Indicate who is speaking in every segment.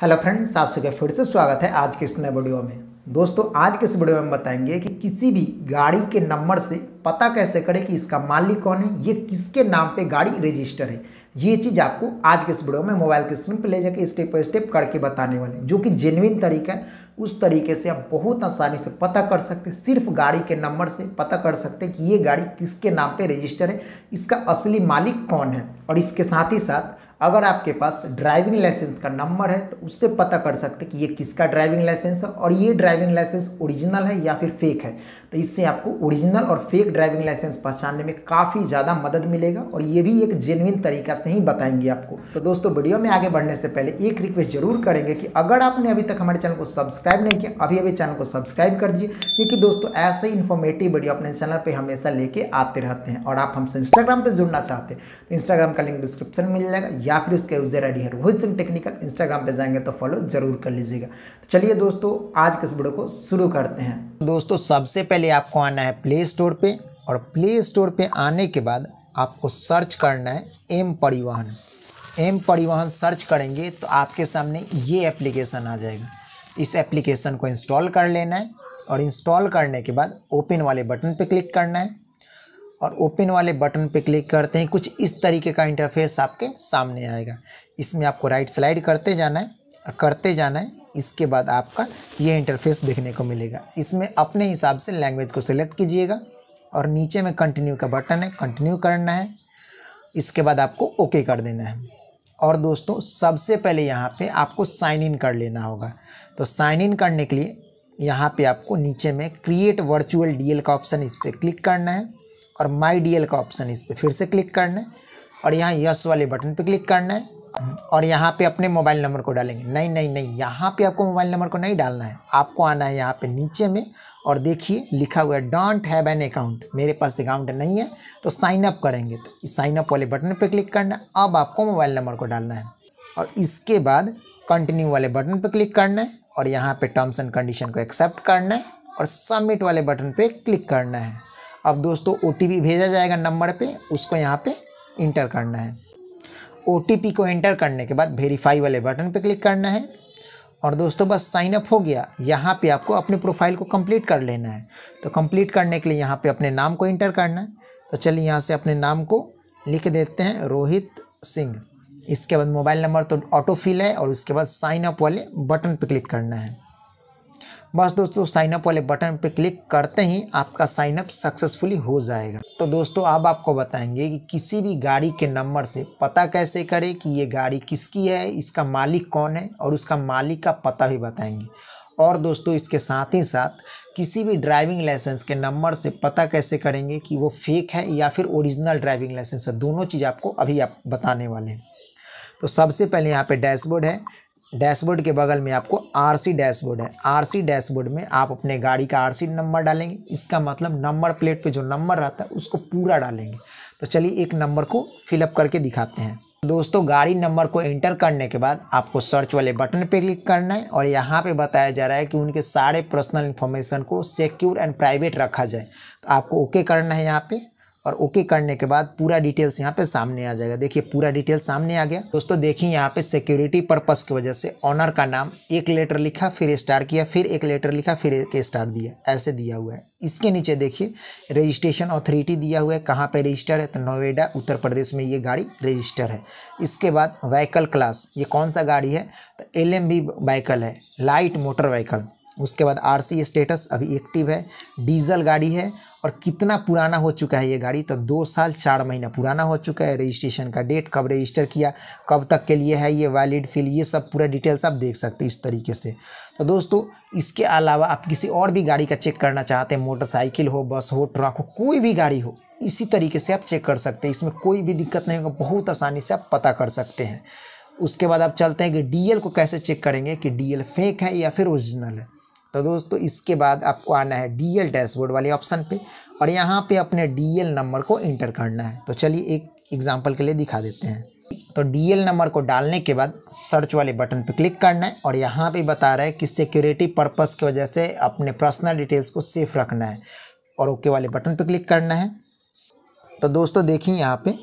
Speaker 1: hello friends आप सबका फिर से स्वागत है आज के इस नए वीडियो में दोस्तों आज के इस वीडियो में बताएंगे कि किसी भी गाड़ी के नंबर से पता कैसे करें कि इसका मालिक कौन है ये किसके नाम पे गाड़ी रजिस्टर है ये चीज़ आपको आज के इस वीडियो में मोबाइल के स्क्रीन पर ले जाकर स्टेप बाई स्टेप करके बताने वाले जो कि जेनुइन तरीका है उस तरीके से आप बहुत आसानी से पता कर सकते हैं सिर्फ गाड़ी के नंबर से पता कर सकते हैं कि ये गाड़ी किसके नाम पे रजिस्टर है इसका असली मालिक कौन है और इसके साथ ही साथ अगर आपके पास ड्राइविंग लाइसेंस का नंबर है तो उससे पता कर सकते कि ये किसका ड्राइविंग लाइसेंस है और ये ड्राइविंग लाइसेंस ओरिजिनल है या फिर फेक है तो इससे आपको ओरिजिनल और फेक ड्राइविंग लाइसेंस पहचानने में काफ़ी ज़्यादा मदद मिलेगा और ये भी एक जेनविन तरीका से ही बताएंगे आपको तो दोस्तों वीडियो में आगे बढ़ने से पहले एक रिक्वेस्ट जरूर करेंगे कि अगर आपने अभी तक हमारे चैनल को सब्सक्राइब नहीं किया अभी अभी चैनल को सब्सक्राइब कर दीजिए क्योंकि दोस्तों ऐसे इन्फॉर्मेटिव वीडियो अपने चैनल पर हमेशा लेके आते रहते हैं और आप हमसे इंस्टाग्राम पर जुड़ना चाहते हैं तो इंस्टाग्राम का लिंक डिस्क्रिप्शन में मिल जाएगा या फिर उसका यूजर आई है रोहित सिंह टेक्निकल इंस्टाग्राम पर जाएंगे तो फॉलो जरूर कर लीजिएगा तो चलिए दोस्तों आज के इस वीडियो को शुरू करते हैं दोस्तों सबसे पहले आपको आना है प्ले स्टोर पे और प्ले स्टोर पे आने के बाद आपको सर्च करना है एम परिवहन एम परिवहन सर्च करेंगे तो आपके सामने ये एप्लीकेशन आ जाएगा इस एप्लीकेशन को इंस्टॉल कर लेना है और इंस्टॉल करने के बाद ओपन वाले बटन पे क्लिक करना है और ओपन वाले बटन पे क्लिक करते हैं कुछ इस तरीके का इंटरफेस आपके सामने आएगा इसमें आपको राइट स्लाइड करते जाना है करते जाना है इसके बाद आपका ये इंटरफेस देखने को मिलेगा इसमें अपने हिसाब से लैंग्वेज को सिलेक्ट कीजिएगा और नीचे में कंटिन्यू का बटन है कंटिन्यू करना है इसके बाद आपको ओके कर देना है और दोस्तों सबसे पहले यहाँ पे आपको साइन इन कर लेना होगा तो साइन इन करने के लिए यहाँ पे आपको नीचे में क्रिएट वर्चुअल डीएल का ऑप्शन इस पर क्लिक करना है और माई डीएल का ऑप्शन इस पर फिर से क्लिक करना है और यहाँ यस वाले बटन पे क्लिक करना है और यहाँ पे अपने मोबाइल नंबर को डालेंगे नहीं नहीं नहीं यहाँ पे आपको मोबाइल नंबर को नहीं डालना है आपको आना है यहाँ पे नीचे में और देखिए लिखा हुआ है डोंट हैव एन अकाउंट मेरे पास अकाउंट नहीं है तो साइन अप करेंगे तो साइन अप वाले बटन पे क्लिक करना है अब आपको मोबाइल नंबर को डालना है और इसके बाद कंटिन्यू वाले बटन पर क्लिक करना है और यहाँ पर टर्म्स एंड कंडीशन को एक्सेप्ट करना है और सबमिट वाले बटन पर क्लिक करना है अब दोस्तों ओ भेजा जाएगा नंबर पर उसको यहाँ पर इंटर करना है ओ को एंटर करने के बाद वेरीफाई वाले बटन पर क्लिक करना है और दोस्तों बस साइन अप हो गया यहाँ पे आपको अपने प्रोफाइल को कंप्लीट कर लेना है तो कंप्लीट करने के लिए यहाँ पे अपने नाम को इंटर करना है तो चलिए यहाँ से अपने नाम को लिख देते हैं रोहित सिंह इसके बाद मोबाइल नंबर तो ऑटो फिल है और उसके बाद साइनअप वाले बटन पर क्लिक करना है बस दोस्तों साइनअप वाले बटन पर क्लिक करते ही आपका साइनअप सक्सेसफुली हो जाएगा तो दोस्तों अब आपको बताएंगे कि किसी भी गाड़ी के नंबर से पता कैसे करें कि ये गाड़ी किसकी है इसका मालिक कौन है और उसका मालिक का पता भी बताएंगे और दोस्तों इसके साथ ही साथ किसी भी ड्राइविंग लाइसेंस के नंबर से पता कैसे करेंगे कि वो फेक है या फिर ओरिजिनल ड्राइविंग लाइसेंस है दोनों चीज़ आपको अभी आप बताने वाले हैं तो सबसे पहले यहाँ पे डैशबोर्ड है डैशबोर्ड के बगल में आपको आरसी डैशबोर्ड है आरसी डैशबोर्ड में आप अपने गाड़ी का आरसी नंबर डालेंगे इसका मतलब नंबर प्लेट पे जो नंबर रहता है उसको पूरा डालेंगे तो चलिए एक नंबर को फिलअप करके दिखाते हैं दोस्तों गाड़ी नंबर को एंटर करने के बाद आपको सर्च वाले बटन पर क्लिक करना है और यहाँ पे बताया जा रहा है कि उनके सारे पर्सनल इन्फॉर्मेशन को सिक्योर एंड प्राइवेट रखा जाए तो आपको ओके करना है यहाँ पे और ओके करने के बाद पूरा डिटेल्स यहाँ पे सामने आ जाएगा देखिए पूरा डिटेल सामने आ गया दोस्तों देखिए यहाँ पे सिक्योरिटी पर्पस की वजह से ऑनर का नाम एक लेटर लिखा फिर स्टार किया फिर एक लेटर लिखा फिर एक स्टार दिया ऐसे दिया हुआ है इसके नीचे देखिए रजिस्ट्रेशन अथॉरिटी दिया हुआ है कहाँ पर रजिस्टर है तो नोएडा उत्तर प्रदेश में ये गाड़ी रजिस्टर है इसके बाद वहीकल क्लास ये कौन सा गाड़ी है तो एल एम है लाइट मोटर व्हीकल उसके बाद आरसी स्टेटस अभी एक्टिव है डीजल गाड़ी है और कितना पुराना हो चुका है ये गाड़ी तो दो साल चार महीना पुराना हो चुका है रजिस्ट्रेशन का डेट कब रजिस्टर किया कब तक के लिए है ये वैलिड फील ये सब पूरा डिटेल्स आप देख सकते हैं इस तरीके से तो दोस्तों इसके अलावा आप किसी और भी गाड़ी का चेक करना चाहते हैं मोटरसाइकिल हो बस हो ट्रक हो कोई भी गाड़ी हो इसी तरीके से आप चेक कर सकते हैं इसमें कोई भी दिक्कत नहीं होगा बहुत आसानी से आप पता कर सकते हैं उसके बाद आप चलते हैं कि डीएल को कैसे चेक करेंगे कि डीएल फेक है या फिर ओरिजिनल है तो दोस्तों इसके बाद आपको आना है डी एल डैशबोर्ड वाले ऑप्शन पे और यहाँ पे अपने डी एल नंबर को इंटर करना है तो चलिए एक एग्जाम्पल के लिए दिखा देते हैं तो डी एल नंबर को डालने के बाद सर्च वाले बटन पे क्लिक करना है और यहाँ पे बता रहा है कि सिक्योरिटी पर्पस की वजह से अपने पर्सनल डिटेल्स को सेफ रखना है और ओके वाले बटन पे क्लिक करना है तो दोस्तों देखिए यहाँ पे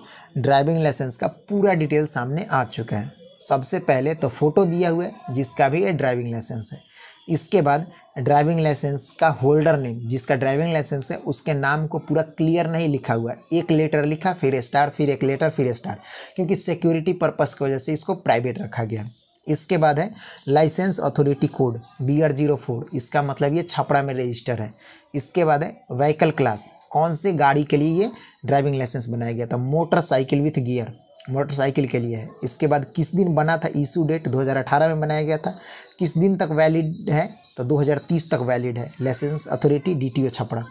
Speaker 1: ड्राइविंग लाइसेंस का पूरा डिटेल सामने आ चुका है सबसे पहले तो फ़ोटो दिया हुआ है जिसका भी ये ड्राइविंग लाइसेंस है इसके बाद ड्राइविंग लाइसेंस का होल्डर नेम जिसका ड्राइविंग लाइसेंस है उसके नाम को पूरा क्लियर नहीं लिखा हुआ एक लेटर लिखा फिर स्टार फिर एक लेटर फिर स्टार क्योंकि सिक्योरिटी पर्पज़ की वजह से इसको प्राइवेट रखा गया इसके बाद है licence authority code B R zero four इसका मतलब ये छपरा में रजिस्टर है इसके बाद है व्हीकल क्लास कौन से गाड़ी के लिए ये ड्राइविंग लाइसेंस बनाया गया था मोटरसाइकिल विथ गियर मोटरसाइकिल के लिए है इसके बाद किस दिन बना था इशू डेट 2018 में बनाया गया था किस दिन तक वैलिड है तो 2030 तक वैलिड है licence authority D T Chhapra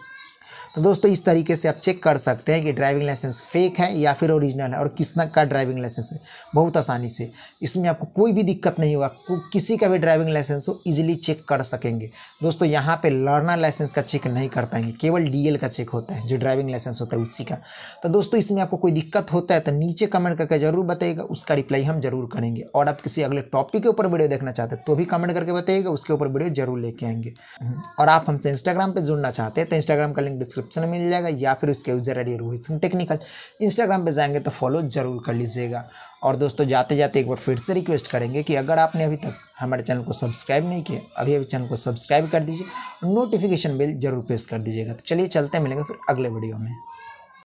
Speaker 1: तो दोस्तों इस तरीके से आप चेक कर सकते हैं कि ड्राइविंग लाइसेंस फेक है या फिर ओरिजिनल है और किसना का ड्राइविंग लाइसेंस है बहुत आसानी से इसमें आपको कोई भी दिक्कत नहीं होगा किसी का भी ड्राइविंग लाइसेंस हो ईजिली चेक कर सकेंगे दोस्तों यहाँ पर लर्नर लाइसेंस का चेक नहीं कर पाएंगे केवल डी का चेक होता है जो ड्राइविंग लाइसेंस होता है उसी का तो दोस्तों इसमें आपको कोई दिक्कत होता है तो नीचे कमेंट करके जरूर बताइएगा उसका रिप्लाई हम जरूर करेंगे और आप किसी अगले टॉपिक के ऊपर वीडियो देखना चाहते हैं तो भी कमेंट करके बताइएगा उसके ऊपर वीडियो जरूर लेके आएंगे और आप हमसे इंस्टाग्राम पर जुड़ना चाहते हैं तो इंस्टाग्राम का लिंक डिस्क्रिप्शन डिस्क्रिप्शन मिल जाएगा या फिर उसके user I D Rohit Singh technical Instagram पे जाएंगे तो फॉलो ज़रूर कर लीजिएगा और दोस्तों जाते जाते एक बार फिर से रिक्वेस्ट करेंगे कि अगर आपने अभी तक हमारे चैनल को सब्सक्राइब नहीं किया अभी अभी चैनल को सब्सक्राइब कर दीजिए नोटिफिकेशन बिल जरूर प्रेस कर दीजिएगा तो चलिए चलते मिलेंगे फिर अगले वीडियो में